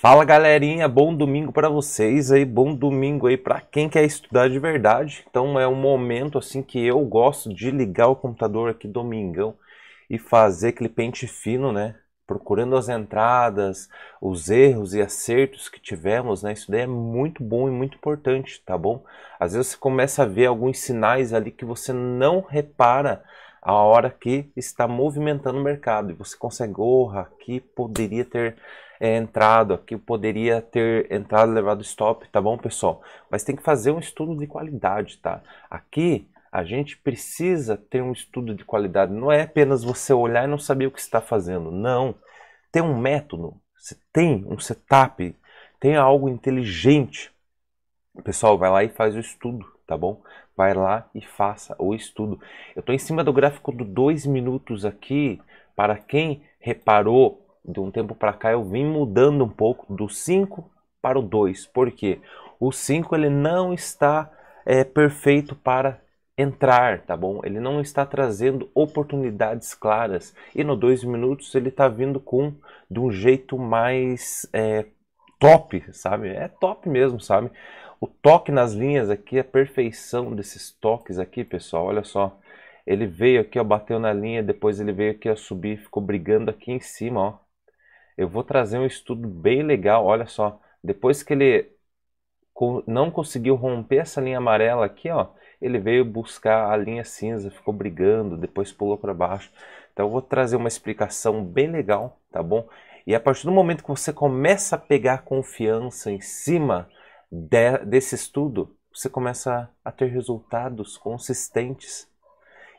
Fala galerinha, bom domingo para vocês aí, bom domingo aí para quem quer estudar de verdade. Então é um momento assim que eu gosto de ligar o computador aqui domingão e fazer aquele pente fino, né? Procurando as entradas, os erros e acertos que tivemos, né? Isso daí é muito bom e muito importante, tá bom? Às vezes você começa a ver alguns sinais ali que você não repara a hora que está movimentando o mercado. E você consegue, oh, aqui poderia ter é, entrado, aqui poderia ter entrado, levado stop, tá bom, pessoal? Mas tem que fazer um estudo de qualidade, tá? Aqui a gente precisa ter um estudo de qualidade. Não é apenas você olhar e não saber o que está fazendo. Não. Tem um método, você tem um setup, tem algo inteligente. pessoal vai lá e faz o estudo tá bom? Vai lá e faça o estudo. Eu estou em cima do gráfico do 2 minutos aqui. Para quem reparou, de um tempo para cá eu vim mudando um pouco do 5 para o 2. Por quê? O 5 ele não está é, perfeito para entrar, tá bom? Ele não está trazendo oportunidades claras. E no 2 minutos ele está vindo com de um jeito mais é, top, sabe? É top mesmo, sabe? O toque nas linhas aqui, a perfeição desses toques aqui, pessoal, olha só. Ele veio aqui, ó, bateu na linha, depois ele veio aqui, a subir, ficou brigando aqui em cima, ó. Eu vou trazer um estudo bem legal, olha só. Depois que ele não conseguiu romper essa linha amarela aqui, ó, ele veio buscar a linha cinza, ficou brigando, depois pulou para baixo. Então eu vou trazer uma explicação bem legal, tá bom? E a partir do momento que você começa a pegar confiança em cima de, desse estudo, você começa a ter resultados consistentes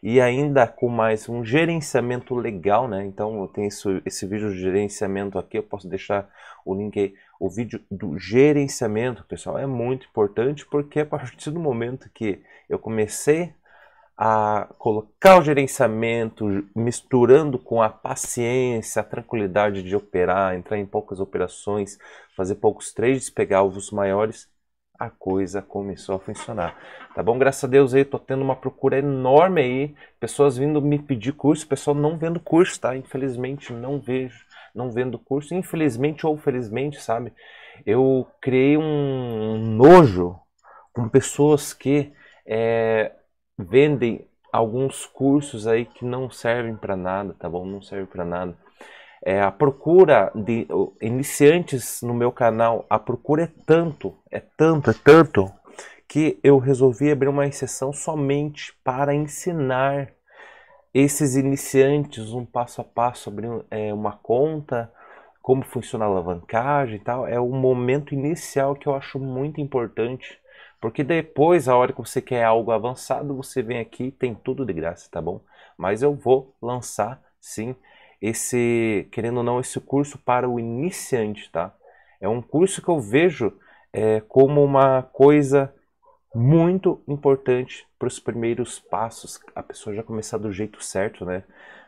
e ainda com mais um gerenciamento legal, né? Então eu tenho esse, esse vídeo de gerenciamento aqui, eu posso deixar o link aí, o vídeo do gerenciamento, pessoal, é muito importante porque a partir do momento que eu comecei a colocar o gerenciamento misturando com a paciência, a tranquilidade de operar, entrar em poucas operações, fazer poucos trades, pegar alvos maiores, a coisa começou a funcionar. Tá bom? Graças a Deus aí, tô tendo uma procura enorme aí, pessoas vindo me pedir curso, pessoal não vendo curso, tá? Infelizmente não vejo, não vendo curso, infelizmente ou felizmente, sabe? Eu criei um nojo com pessoas que é, vendem alguns cursos aí que não servem para nada, tá bom? Não serve para nada. É, a procura de iniciantes no meu canal, a procura é tanto, é tanto, é tanto, que eu resolvi abrir uma exceção somente para ensinar esses iniciantes um passo a passo, abrir é, uma conta, como funciona a alavancagem e tal. É o momento inicial que eu acho muito importante porque depois, a hora que você quer algo avançado, você vem aqui tem tudo de graça, tá bom? Mas eu vou lançar, sim, esse, querendo ou não, esse curso para o iniciante, tá? É um curso que eu vejo é, como uma coisa muito importante para os primeiros passos, a pessoa já começar do jeito certo, né?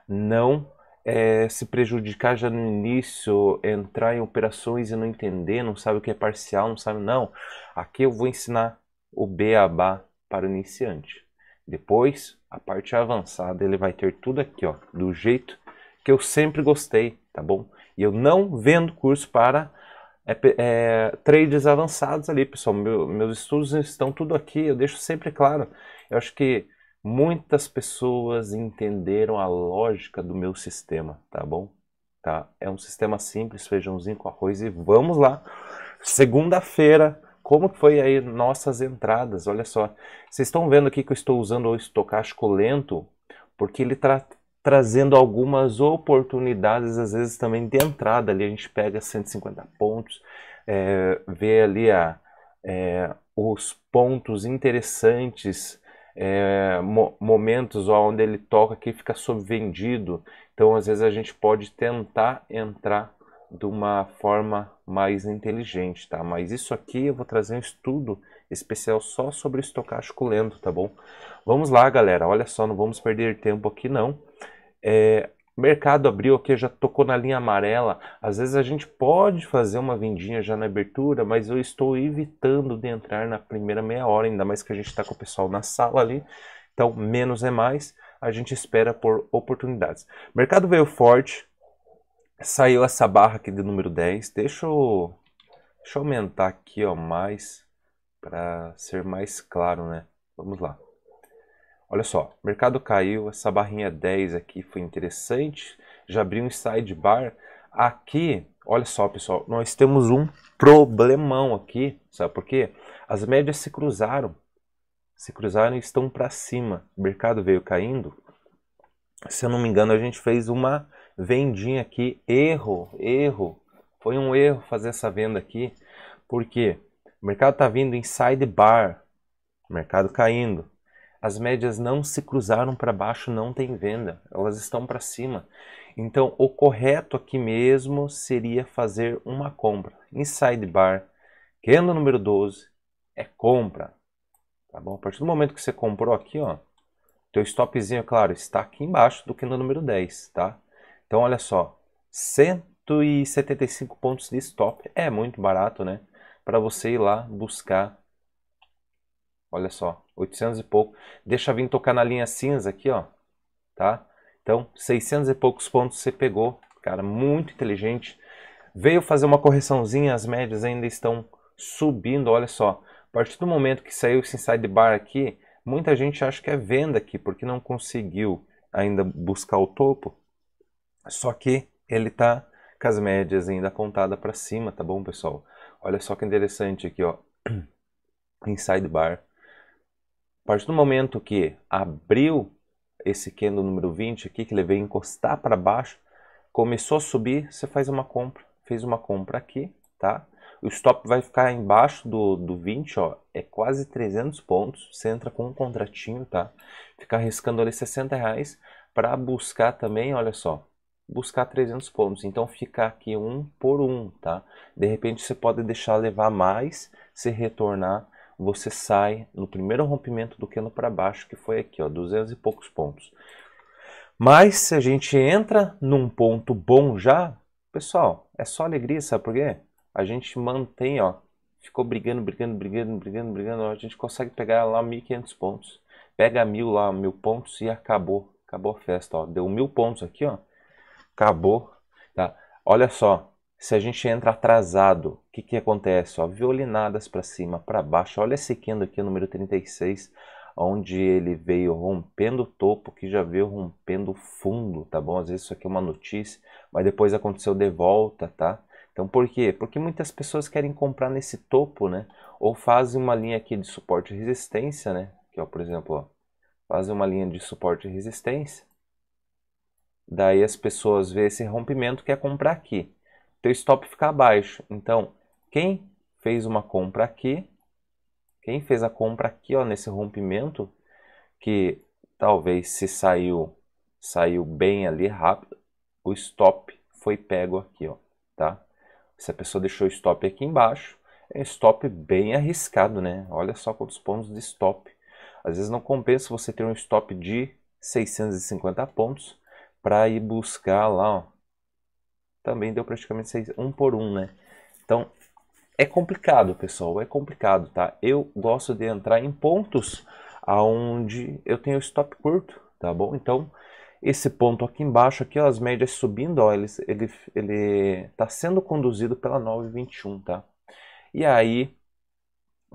Não é, se prejudicar já no início, entrar em operações e não entender, não sabe o que é parcial, não sabe, não. Aqui eu vou ensinar o beabá para o iniciante. Depois, a parte avançada, ele vai ter tudo aqui, ó, do jeito que eu sempre gostei, tá bom? E eu não vendo curso para é, é, trades avançados ali, pessoal. Meu, meus estudos estão tudo aqui, eu deixo sempre claro. Eu acho que muitas pessoas entenderam a lógica do meu sistema, tá bom? Tá? É um sistema simples, feijãozinho com arroz e vamos lá. Segunda-feira, como foi aí nossas entradas? Olha só, vocês estão vendo aqui que eu estou usando o estocástico lento, porque ele está trazendo algumas oportunidades, às vezes também de entrada ali, a gente pega 150 pontos, é, vê ali a, é, os pontos interessantes, é, mo momentos ó, onde ele toca que fica subvendido, então às vezes a gente pode tentar entrar de uma forma mais inteligente, tá? Mas isso aqui eu vou trazer um estudo especial só sobre estocástico lento, tá bom? Vamos lá, galera. Olha só, não vamos perder tempo aqui, não. É, mercado abriu aqui, já tocou na linha amarela. Às vezes a gente pode fazer uma vendinha já na abertura, mas eu estou evitando de entrar na primeira meia hora, ainda mais que a gente está com o pessoal na sala ali. Então, menos é mais. A gente espera por oportunidades. Mercado veio forte, saiu essa barra aqui de número 10. Deixa eu, deixa eu aumentar aqui, ó, mais para ser mais claro, né? Vamos lá. Olha só, mercado caiu, essa barrinha 10 aqui foi interessante. Já abriu um sidebar. Aqui, olha só, pessoal, nós temos um problemão aqui, sabe por quê? As médias se cruzaram. Se cruzaram e estão para cima. O mercado veio caindo. Se eu não me engano, a gente fez uma vendinha aqui, erro, erro. Foi um erro fazer essa venda aqui, porque o mercado está vindo inside bar, mercado caindo. As médias não se cruzaram para baixo, não tem venda, elas estão para cima. Então, o correto aqui mesmo seria fazer uma compra inside bar, candle número 12 é compra. Tá bom? A partir do momento que você comprou aqui, ó, teu stopzinho, é claro, está aqui embaixo do candle número 10, tá? Então, olha só, 175 pontos de stop é muito barato, né? Para você ir lá buscar, olha só, 800 e pouco. Deixa vir tocar na linha cinza aqui, ó, tá? Então, 600 e poucos pontos você pegou, cara, muito inteligente. Veio fazer uma correçãozinha, as médias ainda estão subindo, olha só. A partir do momento que saiu esse inside bar aqui, muita gente acha que é venda aqui, porque não conseguiu ainda buscar o topo. Só que ele tá com as médias ainda apontada para cima, tá bom, pessoal? Olha só que interessante aqui, ó. Inside bar. A partir do momento que abriu esse candle número 20 aqui, que ele veio encostar para baixo, começou a subir, você faz uma compra. Fez uma compra aqui, tá? O stop vai ficar embaixo do, do 20, ó, é quase 300 pontos. Você entra com um contratinho, tá? Fica arriscando ali 60 reais para buscar também, olha só, buscar 300 pontos. Então fica aqui um por um, tá? De repente você pode deixar levar mais, se retornar, você sai no primeiro rompimento do queno para baixo, que foi aqui, ó, 200 e poucos pontos. Mas se a gente entra num ponto bom já, pessoal, é só alegria, sabe por quê? A gente mantém, ó, ficou brigando, brigando, brigando, brigando, brigando, ó, a gente consegue pegar lá 1.500 pontos. Pega mil lá, mil pontos e acabou. Acabou a festa, ó. Deu mil pontos aqui, ó acabou. Tá? Olha só, se a gente entra atrasado, o que, que acontece? Ó, violinadas para cima, para baixo. Olha esse Kendo aqui, o número 36, onde ele veio rompendo o topo, que já veio rompendo o fundo, tá bom? Às vezes isso aqui é uma notícia, mas depois aconteceu de volta, tá? Então por quê? Porque muitas pessoas querem comprar nesse topo, né? Ou fazem uma linha aqui de suporte e resistência, né? Que é por exemplo, ó, fazem uma linha de suporte e resistência Daí as pessoas vê esse rompimento quer comprar aqui. Teu stop fica abaixo. Então, quem fez uma compra aqui, quem fez a compra aqui, ó, nesse rompimento, que talvez se saiu, saiu bem ali rápido, o stop foi pego aqui, ó, tá? Se a pessoa deixou o stop aqui embaixo, é um stop bem arriscado, né? Olha só quantos pontos de stop. Às vezes não compensa você ter um stop de 650 pontos para ir buscar lá, ó. Também deu praticamente seis, um por um, né? Então, é complicado, pessoal, é complicado, tá? Eu gosto de entrar em pontos aonde eu tenho stop curto, tá bom? Então, esse ponto aqui embaixo, aqui, ó, as médias subindo, ó, ele, ele, ele tá sendo conduzido pela 9,21, tá? E aí,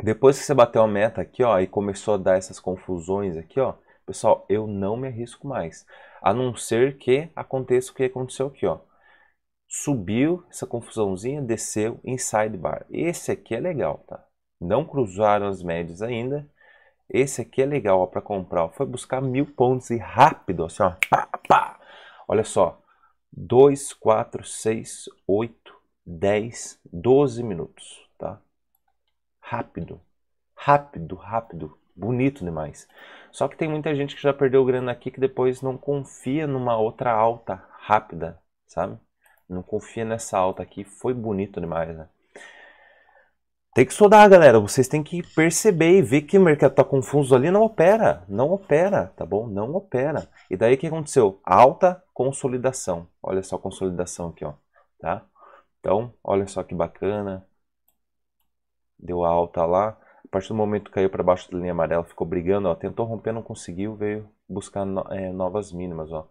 depois que você bateu a meta aqui, ó, e começou a dar essas confusões aqui, ó, Pessoal, eu não me arrisco mais. A não ser que aconteça o que aconteceu aqui, ó. Subiu essa confusãozinha, desceu em sidebar. Esse aqui é legal, tá? Não cruzaram as médias ainda. Esse aqui é legal para comprar. Foi buscar mil pontos e rápido, assim, ó. Pá, pá. Olha só. 2, 4, 6, 8, 10, 12 minutos, tá? Rápido, rápido, rápido bonito demais. Só que tem muita gente que já perdeu grana aqui que depois não confia numa outra alta rápida, sabe? Não confia nessa alta aqui, foi bonito demais, né? Tem que estudar, galera. Vocês têm que perceber e ver que o mercado tá confuso ali, não opera, não opera, tá bom? Não opera. E daí o que aconteceu? Alta consolidação. Olha só a consolidação aqui, ó, tá? Então, olha só que bacana. Deu alta lá. A partir do momento que caiu para baixo da linha amarela, ficou brigando, ó, tentou romper, não conseguiu, veio buscar no, é, novas mínimas. Ó.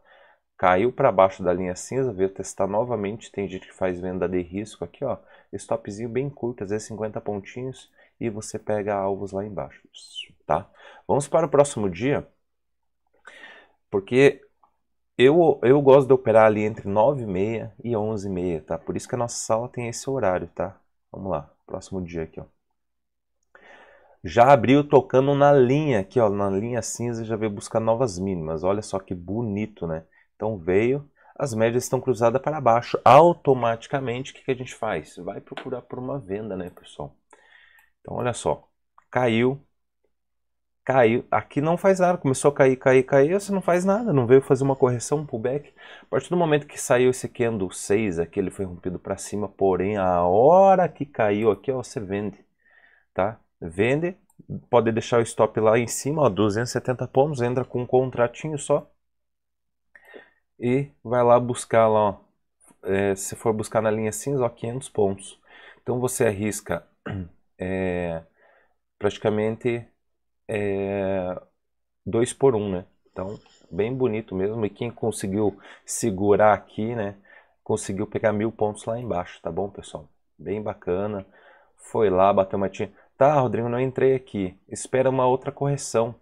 Caiu para baixo da linha cinza, veio testar novamente. Tem gente que faz venda de risco aqui, ó. Stopzinho bem curto, às vezes 50 pontinhos, e você pega alvos lá embaixo, tá? Vamos para o próximo dia, porque eu, eu gosto de operar ali entre 9h30 e 11h30, tá? Por isso que a nossa sala tem esse horário, tá? Vamos lá, próximo dia aqui, ó. Já abriu tocando na linha aqui, ó, na linha cinza já veio buscar novas mínimas. Olha só que bonito, né? Então veio, as médias estão cruzadas para baixo. Automaticamente, o que, que a gente faz? Vai procurar por uma venda, né, pessoal? Então olha só, caiu, caiu. Aqui não faz nada, começou a cair, cair, cair, você não faz nada, não veio fazer uma correção, um pullback. A partir do momento que saiu esse candle 6 aqui, ele foi rompido para cima, porém a hora que caiu aqui, ó, você vende, tá? vende, pode deixar o stop lá em cima, ó, 270 pontos, entra com um contratinho só e vai lá buscar lá, ó, é, se for buscar na linha cinza, ó, 500 pontos. Então você arrisca é, praticamente é, dois por um, né? Então bem bonito mesmo e quem conseguiu segurar aqui, né? Conseguiu pegar mil pontos lá embaixo, tá bom, pessoal? Bem bacana. Foi lá, bateu uma tinha. Tá, Rodrigo, não entrei aqui. Espera uma outra correção.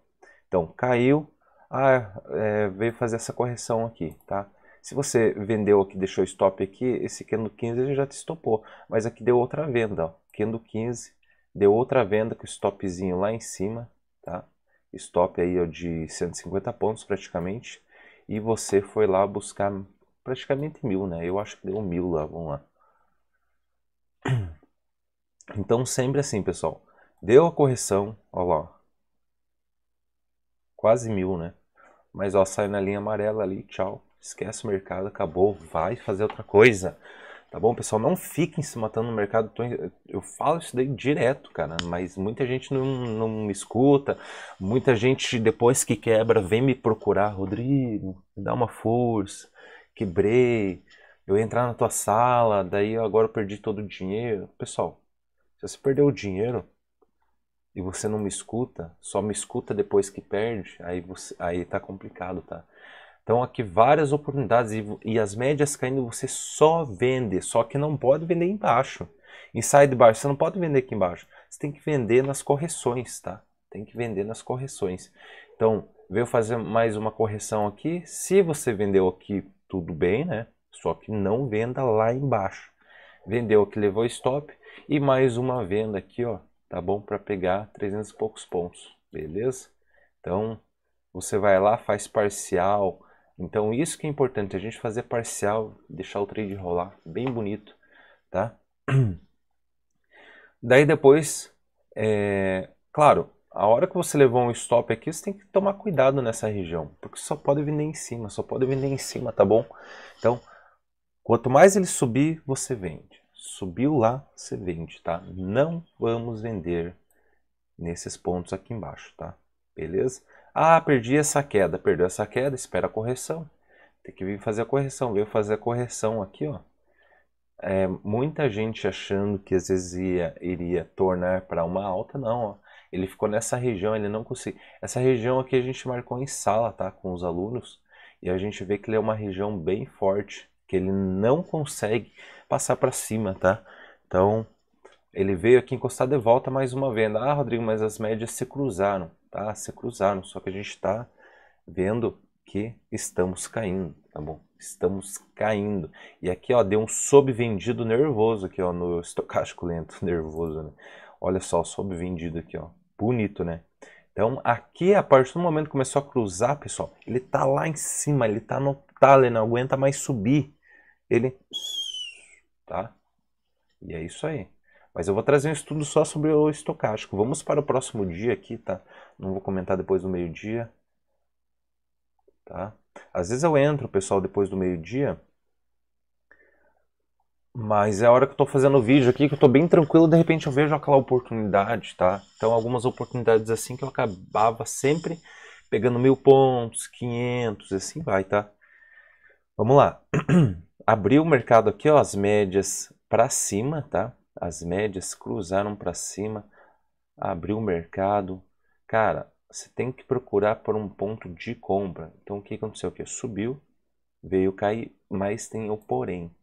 Então, caiu, ah, é, veio fazer essa correção aqui, tá? Se você vendeu aqui, deixou stop aqui, esse Kendo 15 já te stopou. Mas aqui deu outra venda, ó. Kendo 15 deu outra venda com stopzinho lá em cima, tá? Stop aí ó, de 150 pontos praticamente. E você foi lá buscar praticamente mil, né? Eu acho que deu mil lá, vamos lá. Então, sempre assim, pessoal. Deu a correção, ó lá. Quase mil, né? Mas ó, sai na linha amarela ali, tchau. Esquece o mercado, acabou, vai fazer outra coisa. Tá bom, pessoal? Não fiquem se matando no mercado. Eu falo isso daí direto, cara, mas muita gente não, não me escuta. Muita gente, depois que quebra, vem me procurar. Rodrigo, me dá uma força. Quebrei. Eu ia entrar na tua sala, daí agora eu perdi todo o dinheiro. Pessoal, se você perdeu o dinheiro e você não me escuta, só me escuta depois que perde, aí, você, aí tá complicado, tá? Então aqui várias oportunidades e, e, as médias caindo você só vende, só que não pode vender embaixo. inside baixo você não pode vender aqui embaixo. Você tem que vender nas correções, tá? Tem que vender nas correções. Então, veio fazer mais uma correção aqui. Se você vendeu aqui, tudo bem, né? Só que não venda lá embaixo vendeu que levou stop e mais uma venda aqui, ó, tá bom para pegar 300 e poucos pontos, beleza? Então, você vai lá, faz parcial. Então, isso que é importante, a gente fazer parcial, deixar o trade rolar bem bonito, tá? Daí depois, é, claro, a hora que você levou um stop aqui, você tem que tomar cuidado nessa região, porque só pode vender em cima, só pode vender em cima, tá bom? Então, quanto mais ele subir, você vende subiu lá, você vende, tá? Não vamos vender nesses pontos aqui embaixo, tá? Beleza? Ah, perdi essa queda, perdeu essa queda, espera a correção. Tem que vir fazer a correção, veio fazer a correção aqui, ó. É, muita gente achando que às vezes ia, iria tornar para uma alta, não, ó. Ele ficou nessa região, ele não conseguiu. Essa região aqui a gente marcou em sala, tá? Com os alunos. E a gente vê que ele é uma região bem forte, que ele não consegue passar para cima, tá? Então, ele veio aqui encostar de volta mais uma venda. Ah, Rodrigo, mas as médias se cruzaram, tá? Se cruzaram, só que a gente está vendo que estamos caindo, tá bom? Estamos caindo. E aqui, ó, deu um vendido nervoso aqui, ó, no estocástico lento nervoso, né? Olha só, vendido aqui, ó. Bonito, né? Então, aqui, a partir do momento que começou a cruzar, pessoal, ele tá lá em cima, ele tá no talo, ele não aguenta mais subir. Ele tá? E é isso aí. Mas eu vou trazer um estudo só sobre o estocástico. Vamos para o próximo dia aqui, tá? Não vou comentar depois do meio-dia. Tá? Às vezes eu entro, pessoal, depois do meio-dia. Mas é a hora que eu estou fazendo o vídeo aqui, que eu estou bem tranquilo, de repente eu vejo aquela oportunidade, tá? Então algumas oportunidades assim que eu acabava sempre pegando mil pontos, 500, assim vai, tá? Vamos lá. abriu o mercado aqui, ó, as médias para cima, tá? As médias cruzaram para cima, abriu o mercado. Cara, você tem que procurar por um ponto de compra. Então o que aconteceu aqui? Subiu, veio cair, mas tem o porém.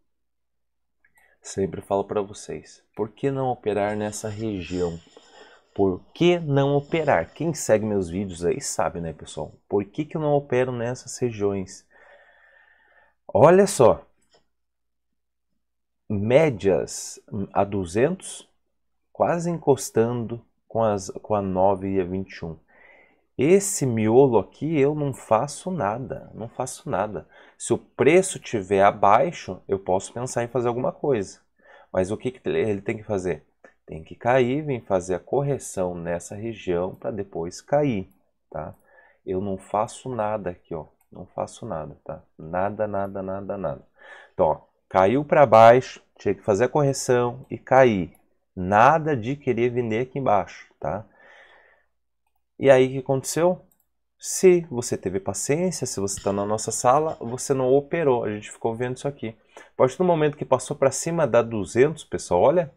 Sempre falo para vocês, por que não operar nessa região? Por que não operar? Quem segue meus vídeos aí sabe, né, pessoal? Por que, que eu não opero nessas regiões? Olha só, médias hum, a 200, quase encostando com, as, com a 9 e a 21. Esse miolo aqui eu não faço nada, não faço nada. Se o preço tiver abaixo, eu posso pensar em fazer alguma coisa. Mas o que, que ele tem que fazer? Tem que cair, vem fazer a correção nessa região para depois cair, tá? Eu não faço nada aqui, ó. Não faço nada, tá? Nada, nada, nada, nada. Então, ó, Caiu para baixo, tinha que fazer a correção e cair. Nada de querer vender aqui embaixo, tá? E aí o que aconteceu? Se você teve paciência, se você está na nossa sala, você não operou. A gente ficou vendo isso aqui. A partir do momento que passou para cima da 200, pessoal, olha.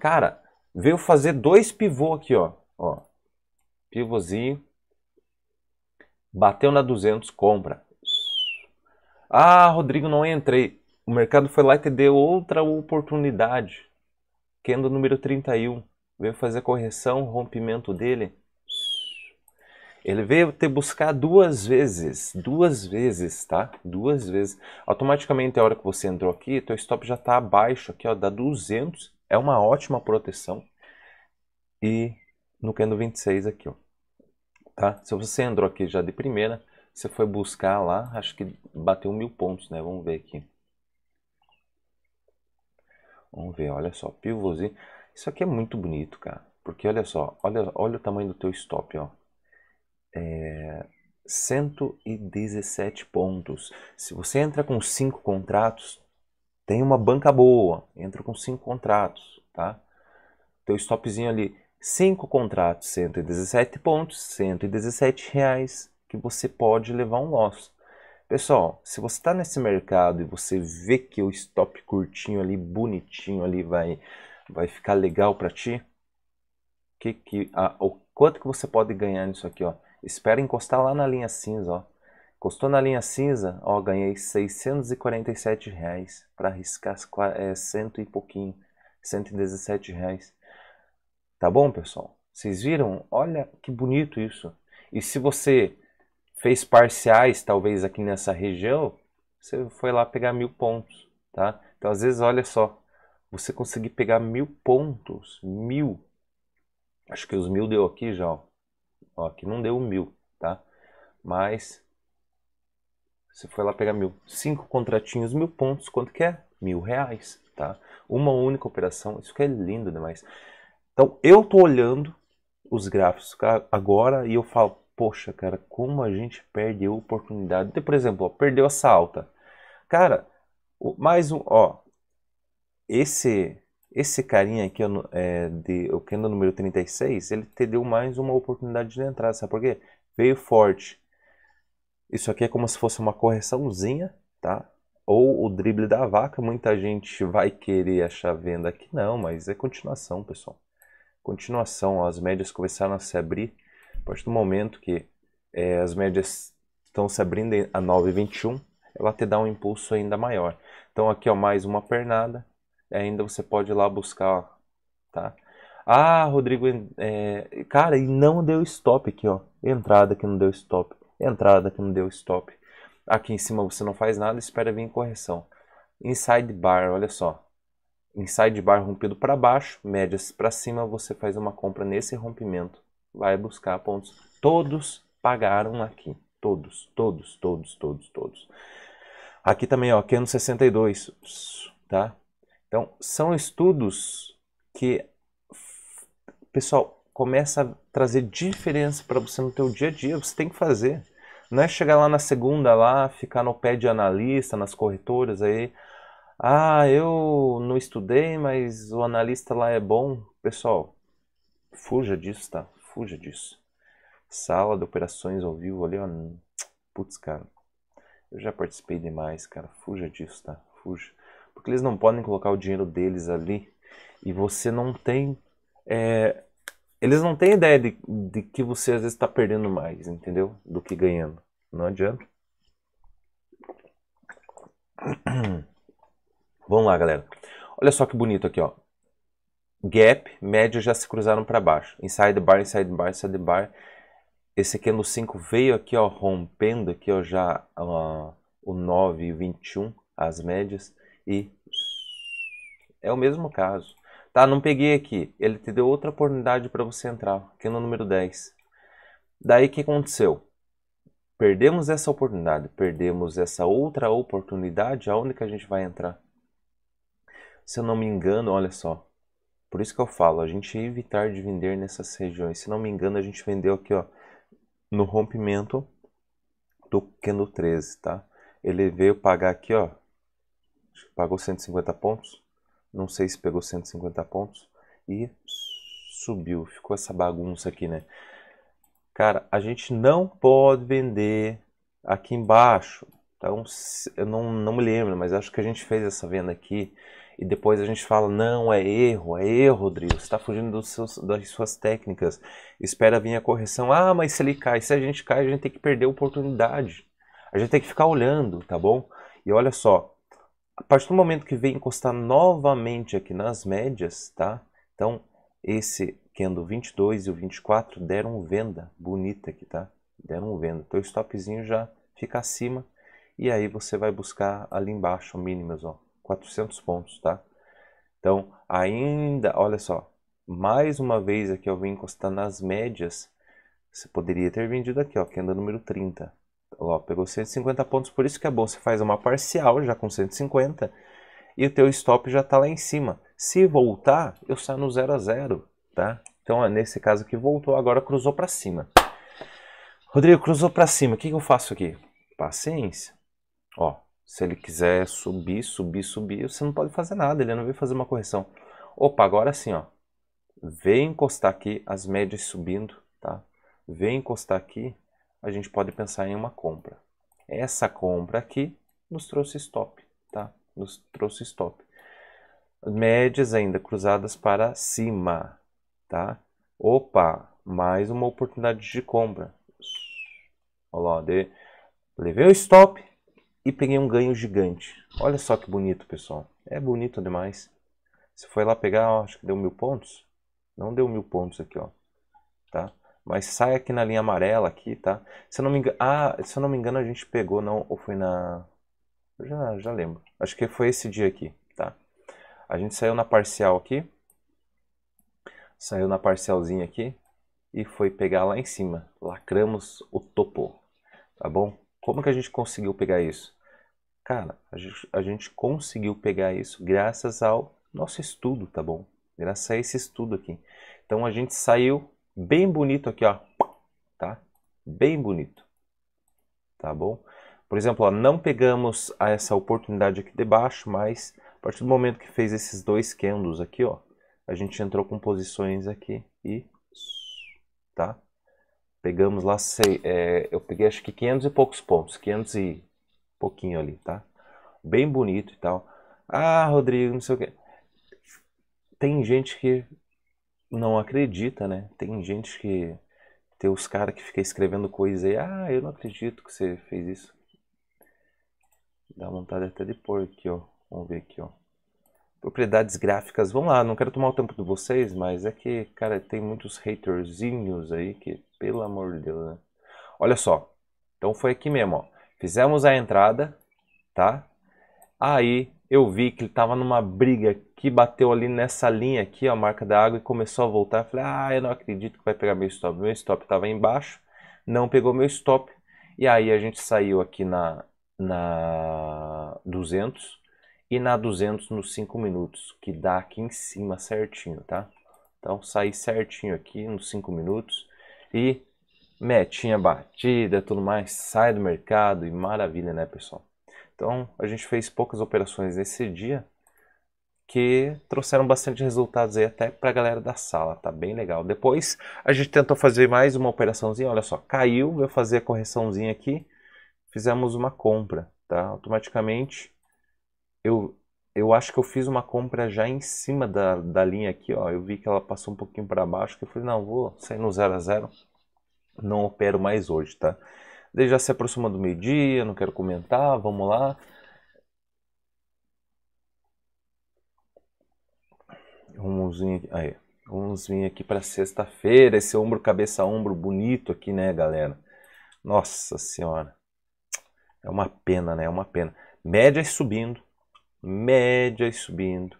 Cara, veio fazer dois pivô aqui, ó. ó pivôzinho. Bateu na 200, compra. Ah, Rodrigo, não entrei. O mercado foi lá e te deu outra oportunidade. Candle é número 31. Veio fazer correção, rompimento dele. Ele veio te buscar duas vezes, duas vezes, tá? Duas vezes. Automaticamente, a hora que você entrou aqui, teu stop já está abaixo aqui, ó, dá 200. É uma ótima proteção. E no Kendo é 26 aqui, ó. Tá? Se você entrou aqui já de primeira, você foi buscar lá, acho que bateu mil pontos, né? Vamos ver aqui. Vamos ver, olha só, pivôzinho. Isso aqui é muito bonito, cara. Porque olha só, olha, olha o tamanho do teu stop, ó. É, 117 pontos. Se você entra com 5 contratos, tem uma banca boa. Entra com 5 contratos, tá? Teu stopzinho ali, 5 contratos, 117 pontos, 117 reais, que você pode levar um loss. Pessoal, se você está nesse mercado e você vê que o stop curtinho ali, bonitinho ali, vai, vai ficar legal para ti, que, que, o quanto que você pode ganhar nisso aqui, ó? Espera encostar lá na linha cinza, ó. Encostou na linha cinza, ó, ganhei 647 reais para arriscar é, cento e pouquinho, 117 reais. Tá bom, pessoal? Vocês viram? Olha que bonito isso. E se você fez parciais, talvez aqui nessa região, você foi lá pegar mil pontos, tá? Então, às vezes, olha só, você conseguir pegar mil pontos, mil, acho que os mil deu aqui já, ó, ó aqui não deu mil, tá? Mas, você foi lá pegar mil, cinco contratinhos, mil pontos, quanto que é? Mil reais, tá? Uma única operação, isso que é lindo demais. Então, eu tô olhando os gráficos agora e eu falo, poxa, cara, como a gente perde a oportunidade. Então, por exemplo, ó, perdeu essa alta. Cara, mais um, ó, esse esse carinha aqui, ó, é, de, o Kendo número 36, ele te deu mais uma oportunidade de entrar, sabe por quê? Veio forte. Isso aqui é como se fosse uma correçãozinha, tá? Ou o drible da vaca, muita gente vai querer achar venda aqui, não, mas é continuação, pessoal. Continuação, ó, as médias começaram a se abrir, a partir do momento que é, as médias estão se abrindo a 9,21, ela te dá um impulso ainda maior. Então aqui ó, mais uma pernada, ainda você pode ir lá buscar, tá? Ah, Rodrigo, é... cara, e não deu stop aqui, ó. Entrada que não deu stop, entrada que não deu stop. Aqui em cima você não faz nada, espera vir correção. Inside bar, olha só. Inside bar rompido para baixo, médias para cima, você faz uma compra nesse rompimento vai buscar pontos. Todos pagaram aqui. Todos, todos, todos, todos, todos. Aqui também, ó, Keno 62, tá? Então, são estudos que, pessoal, começa a trazer diferença para você no teu dia a dia, você tem que fazer. Não é chegar lá na segunda lá, ficar no pé de analista, nas corretoras aí, ah, eu não estudei, mas o analista lá é bom. Pessoal, fuja disso, tá? Fuja disso. Sala de operações ao vivo ali, ó. Putz, cara. Eu já participei demais, cara. Fuja disso, tá? Fuja. Porque eles não podem colocar o dinheiro deles ali e você não tem. É... Eles não têm ideia de, de que você às vezes está perdendo mais, entendeu? Do que ganhando. Não adianta. Vamos lá, galera. Olha só que bonito aqui, ó. Gap, médio já se cruzaram para baixo. Inside bar, inside bar, inside bar. Esse aqui é no 5 veio aqui, ó, rompendo aqui, ó, já uh, o 9 e 21, as médias. E é o mesmo caso. Tá, não peguei aqui. Ele te deu outra oportunidade para você entrar, aqui no número 10. Daí o que aconteceu? Perdemos essa oportunidade, perdemos essa outra oportunidade, aonde que a gente vai entrar? Se eu não me engano, olha só, por isso que eu falo, a gente evitar de vender nessas regiões. Se não me engano, a gente vendeu aqui, ó, no rompimento do Kendo 13, tá? Ele veio pagar aqui, ó, pagou 150 pontos. Não sei se pegou 150 pontos e subiu. Ficou essa bagunça aqui, né? Cara, a gente não pode vender aqui embaixo. Então, eu não, não me lembro, mas acho que a gente fez essa venda aqui e depois a gente fala, não, é erro, é erro, Rodrigo, você está fugindo dos seus, das suas técnicas, espera vir a correção, ah, mas se ele cai, se a gente cai, a gente tem que perder a oportunidade, a gente tem que ficar olhando, tá bom? E olha só, a partir do momento que vem encostar novamente aqui nas médias, tá? Então, esse candle 22 e o 24 deram venda bonita aqui, tá? Deram venda, então o stopzinho já fica acima, e aí você vai buscar ali embaixo, mínimos, ó, 400 pontos, tá? Então, ainda, olha só, mais uma vez aqui eu vim encostar nas médias. Você poderia ter vendido aqui, ó, que anda número 30. Ó, pegou 150 pontos, por isso que é bom, você faz uma parcial já com 150 e o teu stop já está lá em cima. Se voltar, eu saio no 0 a 0, tá? Então, ó, nesse caso aqui voltou, agora cruzou para cima. Rodrigo, cruzou para cima, o que, que eu faço aqui? Paciência. Ó, se ele quiser subir, subir, subir, você não pode fazer nada, ele não veio fazer uma correção. Opa, agora sim, ó. Vem encostar aqui, as médias subindo, tá? Vem encostar aqui, a gente pode pensar em uma compra. Essa compra aqui nos trouxe stop, tá? Nos trouxe stop. Médias ainda cruzadas para cima, tá? Opa, mais uma oportunidade de compra. Olha lá, de... levei o stop, e peguei um ganho gigante. Olha só que bonito, pessoal. É bonito demais. Se foi lá pegar, ó, acho que deu mil pontos. Não deu mil pontos aqui, ó. Tá? Mas sai aqui na linha amarela aqui, tá? Se eu não me engano, ah, se eu não me engano a gente pegou não ou foi na eu já já lembro. Acho que foi esse dia aqui, tá? A gente saiu na parcial aqui. Saiu na parcialzinha aqui e foi pegar lá em cima. Lacramos o topo, tá bom? Como que a gente conseguiu pegar isso? Cara, a gente, a gente conseguiu pegar isso graças ao nosso estudo, tá bom? Graças a esse estudo aqui. Então a gente saiu bem bonito aqui, ó, tá? Bem bonito, tá bom? Por exemplo, ó, não pegamos essa oportunidade aqui de baixo, mas a partir do momento que fez esses dois candles aqui, ó, a gente entrou com posições aqui e tá? Pegamos lá, sei, é, eu peguei acho que 500 e poucos pontos, 500 e pouquinho ali, tá? Bem bonito e tal. Ah, Rodrigo, não sei o quê. Tem gente que não acredita, né? Tem gente que. Tem os caras que fica escrevendo coisa aí. Ah, eu não acredito que você fez isso. Dá vontade até de pôr aqui, ó. Vamos ver aqui, ó. Propriedades gráficas. Vamos lá, não quero tomar o tempo de vocês, mas é que, cara, tem muitos haterzinhos aí que pelo amor de Deus, né? Olha só. Então foi aqui mesmo, ó. Fizemos a entrada, tá? Aí eu vi que ele tava numa briga que bateu ali nessa linha aqui, ó, marca da água, e começou a voltar. Eu falei, ah, eu não acredito que vai pegar meu stop. Meu stop tava embaixo, não pegou meu stop. E aí a gente saiu aqui na, na 200 e na 200 nos 5 minutos, que dá aqui em cima certinho, tá? Então saí certinho aqui nos 5 minutos e metinha batida, tudo mais, sai do mercado e maravilha, né, pessoal? Então, a gente fez poucas operações nesse dia que trouxeram bastante resultados aí até para a galera da sala, tá bem legal. Depois a gente tentou fazer mais uma operaçãozinha, olha só, caiu, eu fazer a correçãozinha aqui, fizemos uma compra, tá? Automaticamente eu eu acho que eu fiz uma compra já em cima da, da linha aqui, ó. Eu vi que ela passou um pouquinho para baixo, que eu falei, não, vou sair no 0 a 0 Não opero mais hoje, tá? Daí já se aproxima do meio-dia, não quero comentar, vamos lá. Vamos vir, aí, vamos vir aqui para sexta-feira, esse ombro cabeça ombro bonito aqui, né, galera? Nossa Senhora. É uma pena, né? É uma pena. Médias subindo, média e subindo.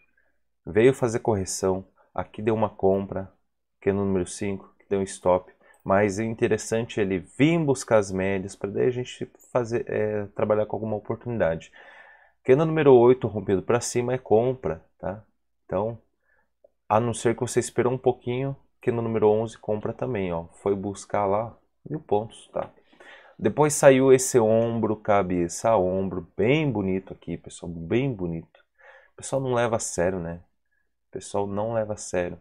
Veio fazer correção, aqui deu uma compra, que é no número 5, que deu um stop. Mas é interessante ele vir buscar as médias para daí a gente fazer, é, trabalhar com alguma oportunidade. que no número 8 rompido para cima é compra, tá? Então, a não ser que você esperou um pouquinho, que no número 11 compra também, ó. Foi buscar lá mil pontos, tá? Depois saiu esse ombro, cabeça, ombro, bem bonito aqui, pessoal, bem bonito. O pessoal não leva a sério, né? O pessoal não leva a sério.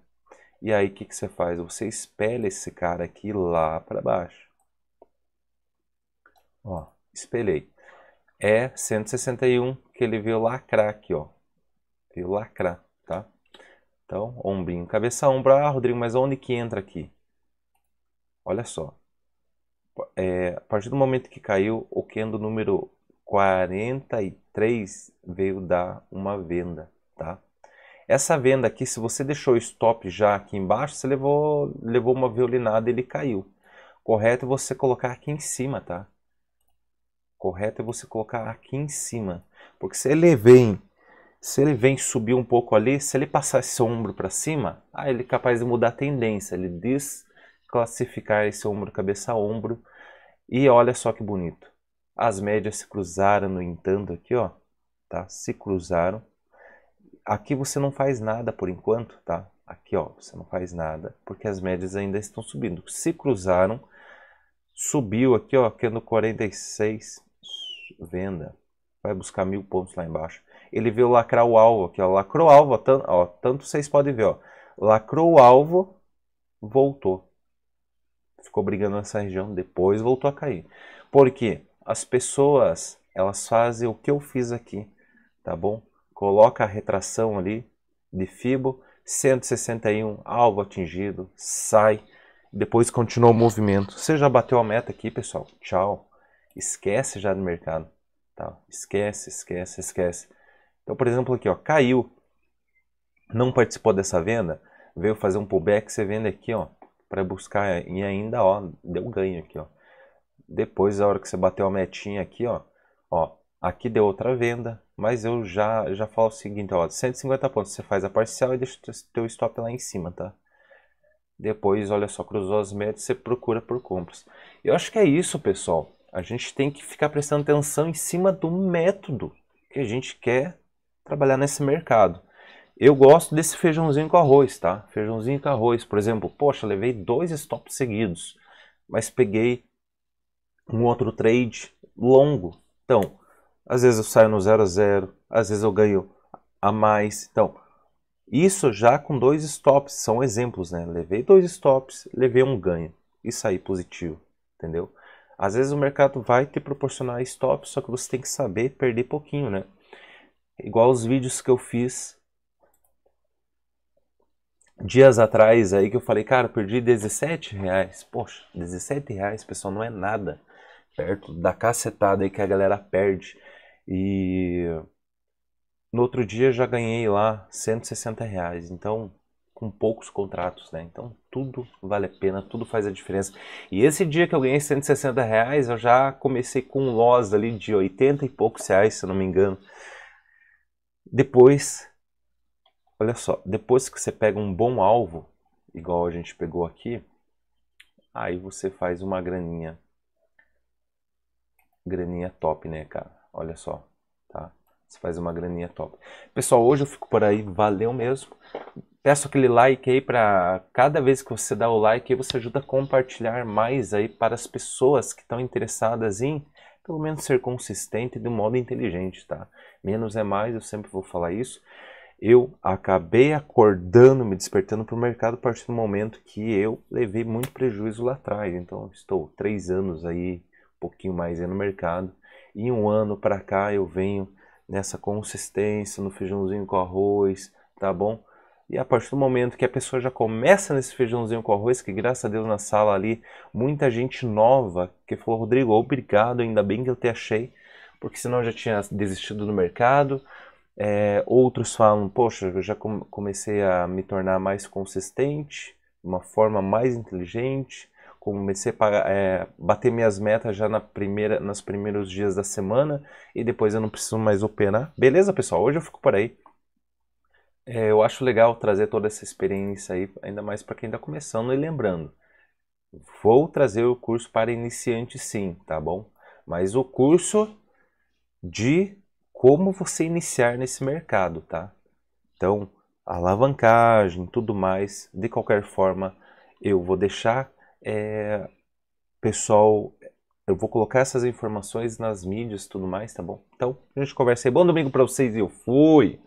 E aí, o que, que você faz? Você espelha esse cara aqui lá para baixo. Ó, espelhei. É 161 que ele veio lacrar aqui, ó. Veio lacrar, tá? Então, ombrinho, cabeça, ombro. Ah, Rodrigo, mas onde que entra aqui? Olha só é, a partir do momento que caiu, o candle número 43 veio dar uma venda, tá? Essa venda aqui, se você deixou o stop já aqui embaixo, você levou, levou uma violinada e ele caiu. Correto é você colocar aqui em cima, tá? Correto é você colocar aqui em cima. Porque se ele vem, se ele vem subir um pouco ali, se ele passar esse ombro para cima, aí ele é capaz de mudar a tendência, ele diz classificar esse ombro cabeça a ombro. E olha só que bonito. As médias se cruzaram, no entanto, aqui, ó, tá? Se cruzaram. Aqui você não faz nada por enquanto, tá? Aqui, ó, você não faz nada, porque as médias ainda estão subindo. Se cruzaram, subiu aqui, ó, aqui no 46, venda. Vai buscar mil pontos lá embaixo. Ele veio lacrar o alvo aqui, ó, lacrou o alvo, ó, tanto vocês podem ver, ó. Lacrou o alvo, voltou ficou brigando nessa região, depois voltou a cair. Por quê? As pessoas, elas fazem o que eu fiz aqui, tá bom? Coloca a retração ali de fibo, 161, alvo atingido, sai, depois continua o movimento. Você já bateu a meta aqui, pessoal? Tchau. Esquece já do mercado, tá? Esquece, esquece, esquece. Então, por exemplo, aqui, ó, caiu, não participou dessa venda, veio fazer um pullback, você vende aqui, ó, para buscar é, e ainda, ó, deu ganho aqui, ó. Depois, a hora que você bateu a metinha aqui, ó, ó, aqui deu outra venda, mas eu já, já falo o seguinte, ó, 150 pontos, você faz a parcial e deixa o teu stop lá em cima, tá? Depois, olha só, cruzou as metas, você procura por compras. Eu acho que é isso, pessoal. A gente tem que ficar prestando atenção em cima do método que a gente quer trabalhar nesse mercado. Eu gosto desse feijãozinho com arroz, tá? Feijãozinho com arroz, por exemplo, poxa, levei dois stops seguidos, mas peguei um outro trade longo. Então, às vezes eu saio no 0 a 0, às vezes eu ganho a mais. Então, isso já com dois stops, são exemplos, né? Levei dois stops, levei um ganho e saí positivo, entendeu? Às vezes o mercado vai te proporcionar stops, só que você tem que saber perder pouquinho, né? Igual os vídeos que eu fiz dias atrás aí que eu falei, cara, perdi 17 reais. Poxa, 17 reais, pessoal, não é nada perto da cacetada aí que a galera perde. E no outro dia já ganhei lá 160 reais. Então, com poucos contratos, né? Então, tudo vale a pena, tudo faz a diferença. E esse dia que eu ganhei 160 reais, eu já comecei com um loss ali de 80 e poucos reais, se eu não me engano. Depois Olha só, depois que você pega um bom alvo, igual a gente pegou aqui, aí você faz uma graninha. Graninha top, né, cara? Olha só, tá? Você faz uma graninha top. Pessoal, hoje eu fico por aí, valeu mesmo. Peço aquele like aí para cada vez que você dá o like, você ajuda a compartilhar mais aí para as pessoas que estão interessadas em pelo menos ser consistente de um modo inteligente, tá? Menos é mais, eu sempre vou falar isso eu acabei acordando, me despertando para o mercado a partir do momento que eu levei muito prejuízo lá atrás. Então, estou três anos aí, um pouquinho mais aí no mercado. E um ano para cá eu venho nessa consistência, no feijãozinho com arroz, tá bom? E a partir do momento que a pessoa já começa nesse feijãozinho com arroz, que graças a Deus na sala ali, muita gente nova que falou, Rodrigo, obrigado, ainda bem que eu te achei, porque senão eu já tinha desistido do mercado, é, outros falam, poxa, eu já comecei a me tornar mais consistente, uma forma mais inteligente, comecei a pagar, é, bater minhas metas já na primeira, nos primeiros dias da semana e depois eu não preciso mais operar. Beleza, pessoal, hoje eu fico por aí. É, eu acho legal trazer toda essa experiência aí, ainda mais para quem está começando e lembrando. Vou trazer o curso para iniciante sim, tá bom? Mas o curso de como você iniciar nesse mercado, tá? Então, alavancagem, tudo mais, de qualquer forma, eu vou deixar é, pessoal, eu vou colocar essas informações nas mídias, tudo mais, tá bom? Então, a gente conversa aí. Bom domingo para vocês e eu fui.